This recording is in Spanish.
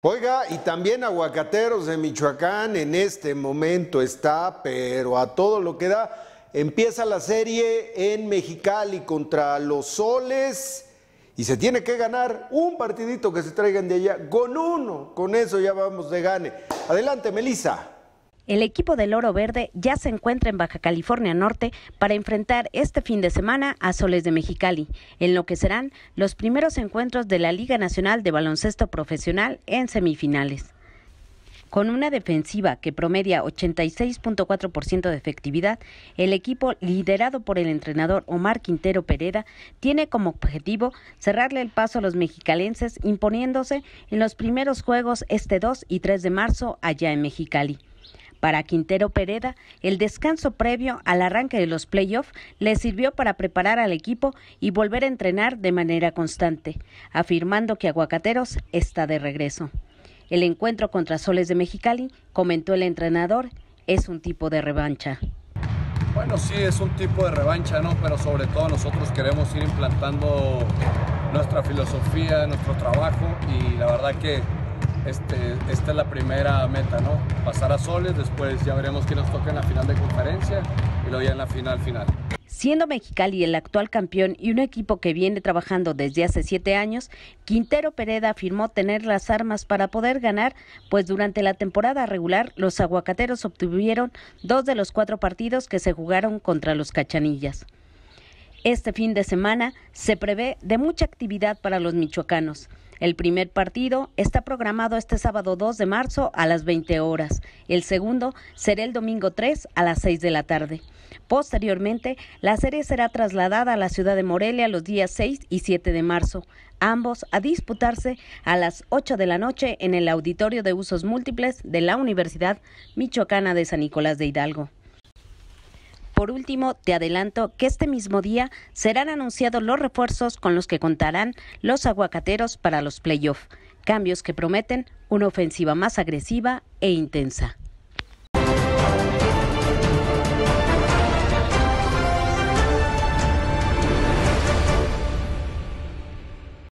Oiga, y también Aguacateros de Michoacán en este momento está, pero a todo lo que da, empieza la serie en Mexicali contra los Soles y se tiene que ganar un partidito que se traigan de allá, con uno, con eso ya vamos de gane. Adelante, Melissa el equipo del Oro Verde ya se encuentra en Baja California Norte para enfrentar este fin de semana a Soles de Mexicali, en lo que serán los primeros encuentros de la Liga Nacional de Baloncesto Profesional en semifinales. Con una defensiva que promedia 86.4% de efectividad, el equipo liderado por el entrenador Omar Quintero Pereda tiene como objetivo cerrarle el paso a los mexicalenses imponiéndose en los primeros juegos este 2 y 3 de marzo allá en Mexicali. Para Quintero Pereda, el descanso previo al arranque de los playoffs le sirvió para preparar al equipo y volver a entrenar de manera constante, afirmando que Aguacateros está de regreso. El encuentro contra Soles de Mexicali, comentó el entrenador, es un tipo de revancha. Bueno, sí, es un tipo de revancha, ¿no? Pero sobre todo nosotros queremos ir implantando nuestra filosofía, nuestro trabajo y la verdad que este, esta es la primera meta, ¿no? Pasar a soles, después ya veremos quién nos toca en la final de conferencia y luego ya en la final final. Siendo Mexicali el actual campeón y un equipo que viene trabajando desde hace siete años, Quintero Pereda afirmó tener las armas para poder ganar, pues durante la temporada regular los aguacateros obtuvieron dos de los cuatro partidos que se jugaron contra los cachanillas. Este fin de semana se prevé de mucha actividad para los michoacanos. El primer partido está programado este sábado 2 de marzo a las 20 horas. El segundo será el domingo 3 a las 6 de la tarde. Posteriormente, la serie será trasladada a la ciudad de Morelia los días 6 y 7 de marzo, ambos a disputarse a las 8 de la noche en el auditorio de usos múltiples de la Universidad Michoacana de San Nicolás de Hidalgo por último, te adelanto que este mismo día serán anunciados los refuerzos con los que contarán los aguacateros para los playoffs, cambios que prometen una ofensiva más agresiva e intensa.